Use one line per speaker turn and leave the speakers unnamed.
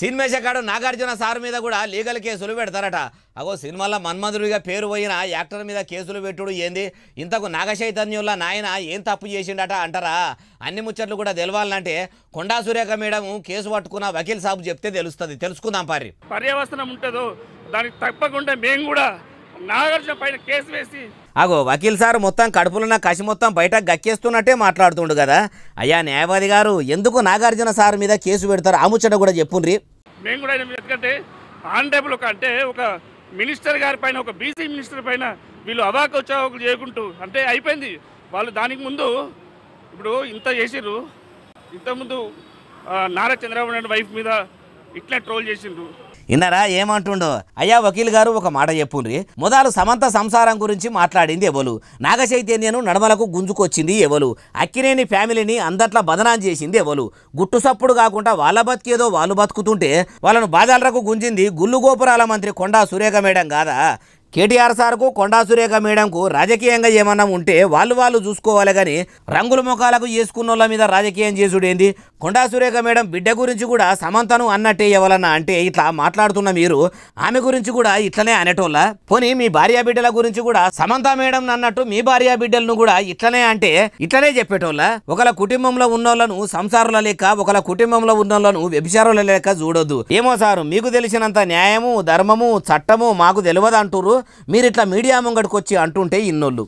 సినిమేషకాడు Nagarjuna sir మీద కూడా legal కేసులు పెడతారట అగో సినిమాల్లో మన్మధుడిగా పేరు పోయిన యాక్టర్ మీద కేసులు పెట్టుడు ఏంది ఇంతకు నాగచైతన్యుల నాయన ఏం తప్పు చేసిండట అంటారా అన్ని ముచ్చట్లు కూడా తెలవాలంటే కొండా సురేఖ మేడం కేసు పట్టుకున్న వకీల్ సాబు చెప్తే తెలుస్తుంది తెలుసుకుందాం పారి
పర్యవసనం ఉంటుందో దానికి తప్పకుండా మేము కూడా నాగార్జున పైన కేసు వేసి
అగో వకీల్ సార్ మొత్తం కడుపులున్న కసి మొత్తం బయట గక్కేస్తున్నట్టే మాట్లాడుతుండు కదా అయ్యా న్యాయవాది గారు ఎందుకు నాగార్జున సార్ మీద కేసు పెడతారు ఆ ముచ్చట కూడా చెప్పుండ్రి
మేము కూడా ఎందుకంటే ఆన్ ఒక అంటే ఒక మినిస్టర్ గారి పైన ఒక బీసీ మినిస్టర్ పైన వీళ్ళు అవాక చావకులు చేయకుంటూ అంటే అయిపోయింది వాళ్ళు దానికి ముందు ఇప్పుడు ఇంత చేసిర్రు ఇంతకుముందు నారా చంద్రబాబు నాయుడు వైఫ్ మీద ఇట్లా ట్రోల్ చేసిండ్రు
ఇన్నారా ఏమంటుండో అయ్యా వకీల్ గారు ఒక మాట చెప్పుండ్రి మొదలు సమంత సంసారం గురించి మాట్లాడింది ఎవలు నాగచైతన్యను నడమలకు గుంజుకొచ్చింది ఎవలు అక్కినేని ఫ్యామిలీని అందట్లా బదనాం చేసింది ఎవలు గుట్టుసప్పుడు కాకుండా వాళ్ళ బతికేదో వాళ్ళు బతుకుతుంటే వాళ్ళను బాధలకు గుంజింది గుల్లు గోపురాల మంత్రి కొండా సురేఖ మేడం కాదా కేటీఆర్ సార్కు కొండా సురేఖ మేడంకు రాజకీయంగా ఏమన్నా ఉంటే వాళ్ళు వాళ్ళు చూసుకోవాలి కానీ రంగుల ముఖాలకు చేసుకున్న మీద రాజకీయం చేసుడేంది కొండా సురేఖ మేడం బిడ్డ గురించి కూడా సమంతను అన్నట్టే ఎవరన్నా అంటే ఇట్లా మాట్లాడుతున్న మీరు ఆమె గురించి కూడా ఇట్లనే అనేటోళ్ళ పోనీ మీ భార్యా బిడ్డల గురించి కూడా సమంత మేడం అన్నట్టు మీ భార్యా బిడ్డలను కూడా ఇట్లనే అంటే ఇట్లనే చెప్పేటోళ్ళ ఒకళ్ళ కుటుంబంలో వాళ్ళను సంసారుల లెక్క ఒకళ్ళ కుటుంబంలో వాళ్ళను వ్యభిచారుల లెక్క చూడొద్దు ఏమో సారు మీకు తెలిసినంత న్యాయము ధర్మము చట్టము మాకు తెలియదు అంటారు మీరు ఇట్లా మీడియా ముంగడికి వచ్చి అంటుంటే ఇన్నోళ్ళు